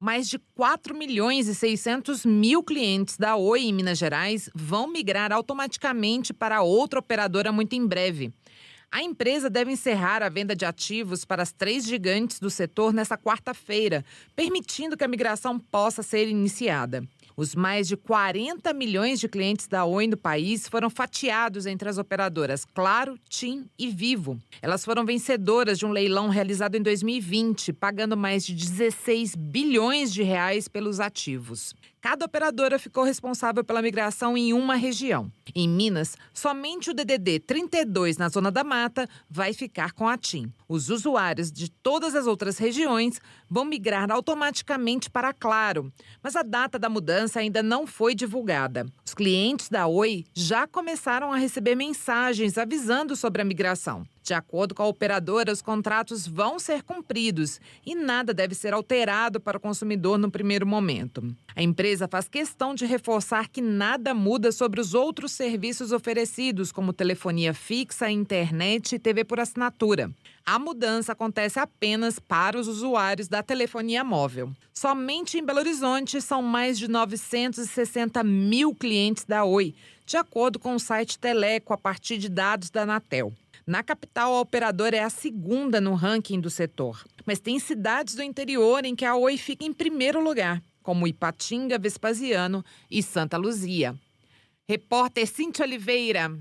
Mais de 4 milhões e 600 mil clientes da Oi em Minas Gerais vão migrar automaticamente para outra operadora muito em breve. A empresa deve encerrar a venda de ativos para as três gigantes do setor nesta quarta-feira, permitindo que a migração possa ser iniciada. Os mais de 40 milhões de clientes da Oi no país foram fatiados entre as operadoras Claro, TIM e Vivo. Elas foram vencedoras de um leilão realizado em 2020, pagando mais de 16 bilhões de reais pelos ativos. Cada operadora ficou responsável pela migração em uma região. Em Minas, somente o DDD 32 na Zona da Mata vai ficar com a TIM. Os usuários de todas as outras regiões vão migrar automaticamente para Claro, mas a data da mudança ainda não foi divulgada. Os clientes da Oi já começaram a receber mensagens avisando sobre a migração. De acordo com a operadora, os contratos vão ser cumpridos e nada deve ser alterado para o consumidor no primeiro momento. A empresa faz questão de reforçar que nada muda sobre os outros serviços oferecidos, como telefonia fixa, internet e TV por assinatura. A mudança acontece apenas para os usuários da telefonia móvel. Somente em Belo Horizonte são mais de 960 mil clientes da Oi, de acordo com o site Teleco, a partir de dados da Anatel. Na capital, a operadora é a segunda no ranking do setor, mas tem cidades do interior em que a Oi fica em primeiro lugar, como Ipatinga, Vespasiano e Santa Luzia. Repórter Cintia Oliveira.